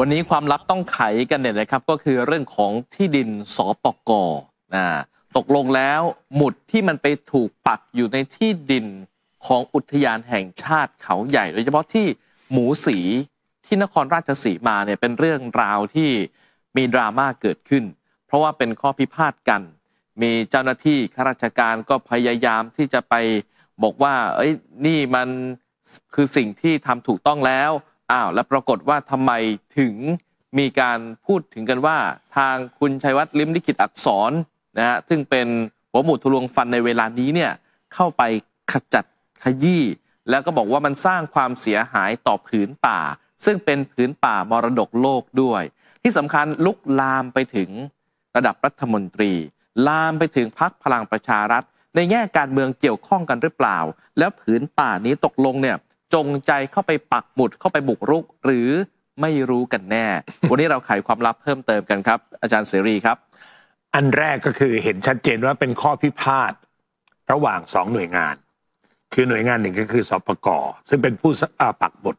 วันนี้ความลับต้องไขกันเนี่ยนะครับ ก็คือเรื่องของที่ดินสปกนะตกลงแล้วหมุดที่มันไปถูกปักอยู่ในที่ดินของอุทยานแห่งชาติเขาใหญ่โดยเฉพาะที่หมูสีที่นครราชสีมาเนี่ยเป็นเรื่องราวที่มีดราม่าเกิดขึ้น เพราะว่าเป็นข้อพิพาทกัน มีเจ้าหน้าที่ข้าราชการก็พยายามที่จะไปบอกว่าเอ้ยนี่มันคือสิ่งที่ทำถูกต้องแล้วอ้าวแล้วปรากฏว่าทำไมถึงมีการพูดถึงกันว่าทางคุณชัยวัฒน์ลิมลิขิตอักษรนะฮะซึ่งเป็นหัวหมูทะลวงฟันในเวลานี้เนี่ยเข้าไปขจัดขยี้แล้วก็บอกว่ามันสร้างความเสียหายต่อผืนป่า ซึ่งเป็นผืนป่ามรดกโลกด้วย ที่สำคัญลุกลามไปถึงระดับรัฐมนตรี ลามไปถึงพักพลังประชารัฐ ในแง่การเมืองเกี่ยวข้องกันหรือเปล่า แล้วผืนป่านี้ตกลงเนี่ยจงใจเข้าไปปักหมุดเข้าไปบุกรุก หรือไม่รู้กันแน่วันนี้เราไขความลับเพิ่มเติมกันครับ อาจารย์เสรีครับ อันแรกก็คือเห็นชัดเจนว่าเป็นข้อพิพาทระหว่างสองหน่วยงาน คือหน่วยงานหนึ่งก็คือสอปกซึ่งเป็นผู้ปักหมุด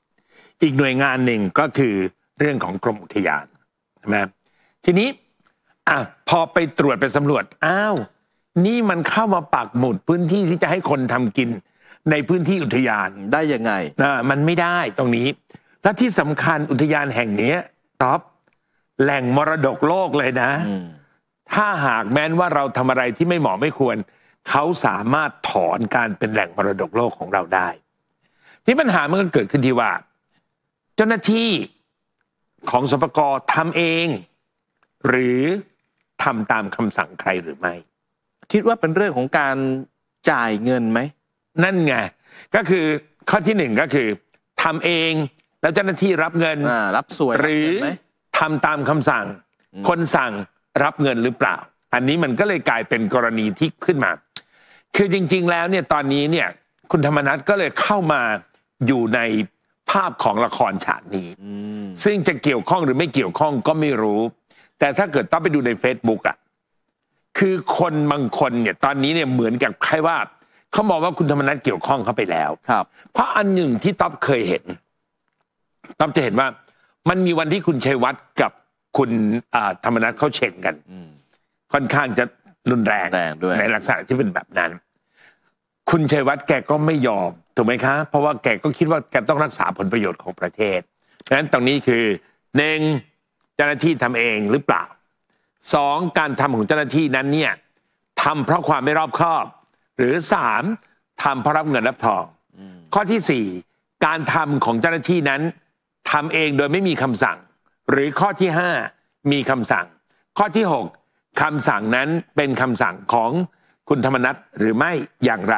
อีกหน่วยงานหนึ่งก็คือเรื่องของกรมอุทยานใช่ไหมทีนี้อะพอไปตรวจไปสำรวจอ้าวนี่มันเข้ามาปักหมุดพื้นที่ที่จะให้คนทำกินในพื้นที่อุทยานได้ยังไงนะมันไม่ได้ตรงนี้ และที่สำคัญอุทยานแห่งนี้ท็อปแหล่งมรดกโลกเลยนะถ้าหากแม้นว่าเราทำอะไรที่ไม่เหมาะไม่ควรเขาสามารถถอนการเป็นแหล่งมรดกโลกของเราได้ ที่ปัญหามันกเกิดขึ้นที่ว่า เจ้าหน้าที่ของสปกรทำเอง หรือทำตามคำสั่งใครหรือไม่คิดว่าเป็นเรื่องของการจ่ายเงินไหมนั่นไงก็คือข้อที่หนึ่งก็คือทำเองแล้วเจ้าหน้าที่รับเงินรับสวยหรือทำตามคำสั่ง คนสั่งรับเงินหรือเปล่า อันนี้มันก็เลยกลายเป็นกรณีที่ขึ้นมา คือจริง ๆ แล้วเนี่ยตอนนี้เนี่ย คุณธรรมนัทก็เลยเข้ามาอยู่ในภาพของละครฉากนี้ซึ่งจะเกี่ยวข้องหรือไม่เกี่ยวข้องก็ไม่รู้ แต่ถ้าเกิดต้องไปดูใน Facebook อะคือคนบางคนเนี่ยตอนนี้เนี่ยเหมือนกับใครว่าเขาบอกว่าคุณธรรมนัฐเกี่ยวข้องเข้าไปแล้วครับ เพราะอันหนึ่งที่ต๊อบเคยเห็นต๊อบจะเห็นว่า มันมีวันที่คุณชัยวัฒน์กับคุณธรรมนัฐเขาเช็งกันค่อนข้างจะรุนแรงแรงในลักษณะที่เป็นแบบนั้น คุณชัยวัฒน์แกก็ไม่ยอมถูกไหมคะ เพราะว่าแกก็คิดว่าแกต้องรักษาผลประโยชน์ของประเทศฉะนั้นตรงนี้คือหนึ่งเจ้าหน้าที่ทำเองหรือเปล่าสองการทำของเจ้าหน้าที่นั้นเนี่ยทำเพราะความไม่รอบคอบหรือสามทำเพราะรับเงินรับทองข้อที่สี่การทำของเจ้าหน้าที่นั้นทำเองโดยไม่มีคำสั่ง หรือข้อที่ห้ามีคำสั่ง ข้อที่หกคำสั่งนั้นเป็นคำสั่งของคุณธรรมนัฐหรือไม่อย่างไร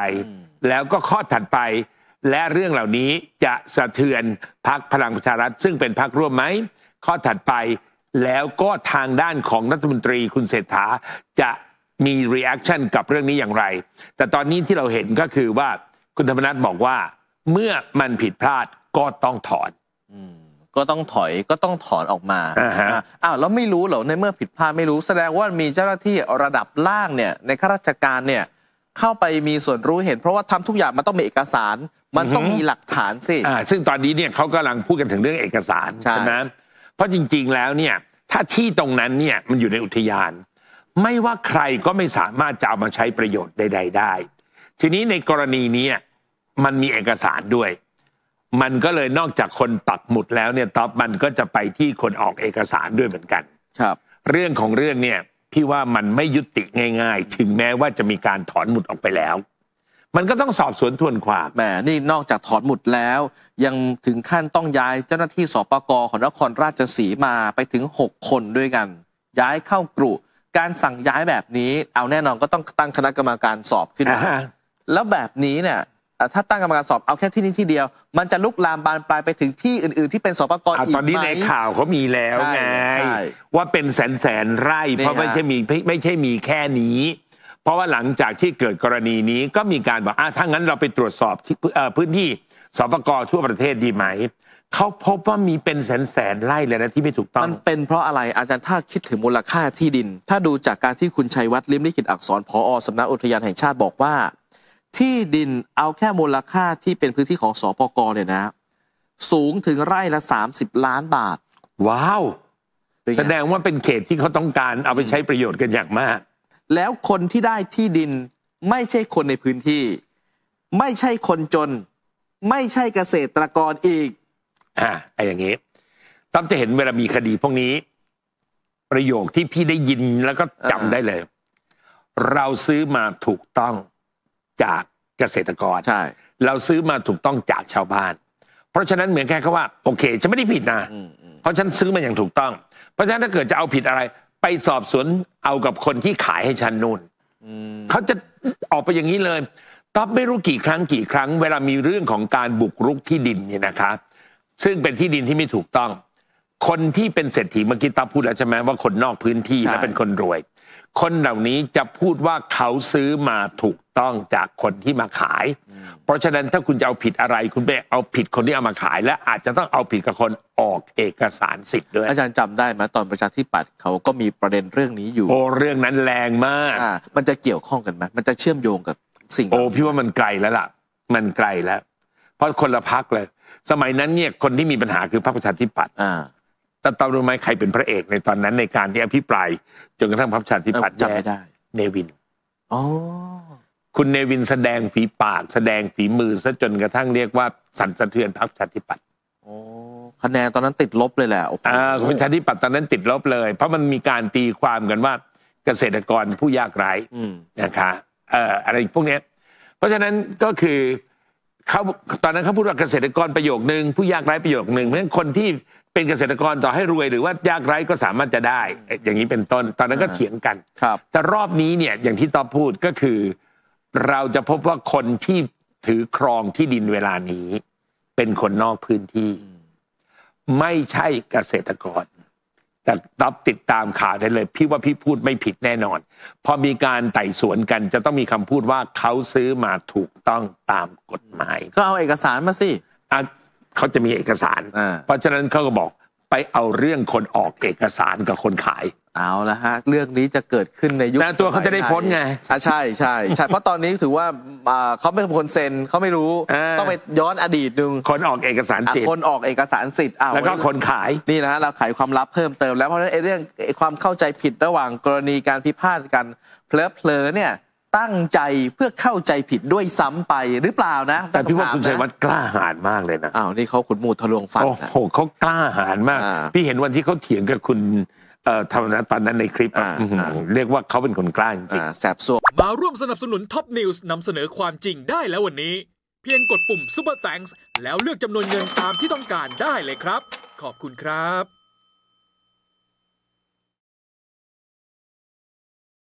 แล้วก็ข้อถัดไป และเรื่องเหล่านี้จะสะเทือนพักพลังประชารัฐซึ่งเป็นพักร่วมไหมข้อถัดไปแล้วก็ทางด้านของรัฐมนตรีคุณเศรษฐาจะมีรีแอคชั่นกับเรื่องนี้อย่างไร แต่ตอนนี้ที่เราเห็นก็คือว่าคุณธรรมนัทบอกว่าเมื่อมันผิดพลาดก็ต้องถอนก็ต้องถอยก็ต้องถอนออกมาอ้าวแล้วไม่รู้เหรอในเมื่อผิดพลาดไม่รู้แสดงว่ามีเจ้าหน้าที่ระดับล่างเนี่ยในข้าราชการเนี่ยเข้าไปมีส่วนรู้เห็นเพราะว่าทำทุกอย่างมันต้องมีเอกสาร มันต้องมีหลักฐานสิซึ่งตอนนี้เนี่ยเขากำลังพูดกันถึงเรื่องเอกสารใช่ไหมเพราะจริง ๆ แล้วเนี่ยถ้าที่ตรงนั้นเนี่ยมันอยู่ในอุทยานไม่ว่าใครก็ไม่สามารถจะเอามาใช้ประโยชน์ใด ๆ ได้ ทีนี้ในกรณีนี้มันมีเอกสารด้วย มันก็เลยนอกจากคนปักหมุดแล้วเนี่ยท็อปมันก็จะไปที่คนออกเอกสารด้วยเหมือนกัน ครับ เรื่องของเรื่องเนี่ยพี่ว่ามันไม่ยุติง่ายๆ ถึงแม้ว่าจะมีการถอนหมุดออกไปแล้ว มันก็ต้องสอบสวนทวนความแหมนี่นอกจากถอนหมุดแล้ว ยังถึงขั้นต้องย้ายเจ้าหน้าที่สปกรของนครราชสีมาไปถึง 6 คนด้วยกัน ย้ายเข้ากรุการสั่งย้ายแบบนี้ เอาแน่นอนก็ต้องตั้งคณะกรรมการสอบขึ้นมาแล้วแบบนี้เนี่ยถ้าตั้งกรรมการสอบเอาแค่ที่นี้ที่เดียวมันจะลุกลามบานปลายไปถึงที่อื่นๆที่เป็นสปกออีกไหมตอนนี้ในข่าวเขามีแล้วไงว่าเป็นแสนแสนไร่ เพราะไม่ใช่มีไม่ใช่มีแค่นี้ เพราะว่าหลังจากที่เกิดกรณีนี้ก็มีการบอกอ่ะถ้างั้นเราไปตรวจสอบพื้นที่สปกทั่วประเทศดีไหมเขาพบว่ามีเป็นแสนแสนไร่เลยนะ ที่ไม่ถูกต้อง มันเป็นเพราะอะไรอาจารย์ถ้าคิดถึงมูลค่าที่ดิน ถ้าดูจากการที่คุณชัยวัฒน์ลิมลิขิตอักษร พออสำนักอุทยานแห่งชาติบอกว่า ที่ดินเอาแค่มูลค่าที่เป็นพื้นที่ของสอปกเนี่ยนะ สูงถึงไร่ละ 30 ล้านบาท ว้าว แสดงว่าเป็นเขตที่เขาต้องการเอาไปใช้ประโยชน์กันอย่างมาก แล้วคนที่ได้ที่ดินไม่ใช่คนในพื้นที่ ไม่ใช่คนจน ไม่ใช่เกษตรกรอีกอ่าไอ้อย่างงี้ตั้มจะเห็นเวลามีคดี พวกนี้ ประโยคที่พี่ได้ยินแล้วก็จำได้เลย เราซื้อมาถูกต้องจากเกษตรกรใช่ เราซื้อมาถูกต้องจากชาวบ้าน เพราะฉะนั้นเหมือนแค่เขาว่า โอเคฉันไม่ได้ผิดนะ เพราะฉันซื้อมาอย่างถูกต้อง เพราะฉะนั้นถ้าเกิดจะเอาผิดอะไร ไปสอบสวนเอากับคนที่ขายให้ฉันนู่นเขาจะออกไปอย่างนี้เลยต๊อบไม่รู้กี่ครั้งกี่ครั้งเวลามีเรื่องของการบุกรุกที่ดินเนี่ยนะคะซึ่งเป็นที่ดินที่ไม่ถูกต้อง คนที่เป็นเศรษฐีเมื่อกี้ตาพูดแล้วใช่ไหมว่าคนนอกพื้นที่และเป็นคนรวย คนเหล่านี้จะพูดว่าเขาซื้อมาถูกต้องจากคนที่มาขายเพราะฉะนั้นถ้าคุณจะเอาผิดอะไรคุณไปเอาผิดคนที่เอามาขาย และอาจจะต้องเอาผิดกับคนออกเอกสารสิทธิ์ด้วยอาจารย์จำได้ไหมตอนประชาธิปัตย์เขาก็มีประเด็นเรื่องนี้อยู่ โอ้เรื่องนั้นแรงมากอ่า มันจะเกี่ยวข้องกันไหมมันจะเชื่อมโยงกับสิ่งโอ้พี่ว่ามันไกลแล้วล่ะ มันไกลแล้วเพราะคนละพักเลย สมัยนั้นเนี่ยคนที่มีปัญหาคือพรรคประชาธิปัตย์แต่ตอนรู้ไหมใครเป็นพระเอกในตอนนั้นในการที่อภิปรายจนกระทั่งพรรคประชาธิปัตย์จำไม่ได้เนวินอคุณเนวินแสดงฝีปาก แสดงฝีมือซะจนกระทั่งเรียกว่าสั่นสะเทือนพรรคประชาธิปัตย์โอ้คะแนนตอนนั้นติดลบเลยแหละอ่า พระชาติปัตย์ตอนนั้นติดลบเลย เพราะมันมีการตีความกันว่าเกษตรกรผู้ยากไร้นะคะ เอ่อ อะไรพวกนี้ เพราะฉะนั้นก็คือเขาตอนนั้นเขาพูดว่าเกษตรกรประโยคนึงผู้ยากไร้ประโยคนึงเพราะฉะนั้นคนที่เป็นเกษตรกรต่อให้รวยหรือว่ายากไร้ก็สามารถจะได้ อย่างนี้เป็นต้น ตอนนั้นก็เถียงกันครับ แต่รอบนี้เนี่ยอย่างที่ต๊อบพูดก็คือ เราจะพบว่าคนที่ถือครองที่ดินเวลานี้ เป็นคนนอกพื้นที่ ไม่ใช่เกษตรกรแต่รับติดตามข่าวได้เลย พี่ว่าพี่พูดไม่ผิดแน่นอน พอมีการไต่สวนกัน จะต้องมีคำพูดว่าเขาซื้อมาถูกต้องตามกฎหมาย ก็เอาเอกสารมาสิเขาจะมีเอกสาร เพราะฉะนั้นเขาก็บอกไปเอาเรื่องคนออกเอกสารกับคนขายเอาละฮะเรื่องนี้จะเกิดขึ้นในยุคแต่ตัวเขาจะได้พ้นไงอ่ะใช่ใช่ใช่เพราะตอนนี้ถือว่าอ่าเขาไม่เป็นคนเซ็นเขาไม่รู้ต้องไปย้อนอดีตนึงคนออกเอกสารสิทธิ์คนออกเอกสารสิทธิ์แล้วก็คนขายนี่นะฮะเราขายความลับเพิ่มเติมแล้วเพราะฉะนั้นเรื่องความเข้าใจผิดระหว่างกรณีการพิพาทกันเพลอเพลนเนี่ยตั้งใจเพื่อเข้าใจผิดด้วยซ้ำไปหรือเปล่านะ แต่พี่ว่าคุณชัยวัฒน์กล้าหาญมากเลยนะ อ้าวนี่เขาขุดมูทะลวงฟันโอ้โหเขากล้าหาญมาก พี่เห็นวันที่เขาเถียงกับคุณธรรมนัฐตอนนั้นในคลิป เรียกว่าเขาเป็นคนกล้าจริงแสบซวมาร่วมสนับสนุนท็อปนิวส์นำเสนอความจริงได้แล้ววันนี้ เพียงกดปุ่มป u ปอร์แฟ n ส์แล้วเลือกจำนวนเงินตามที่ต้องการได้เลยครับ ขอบคุณครับ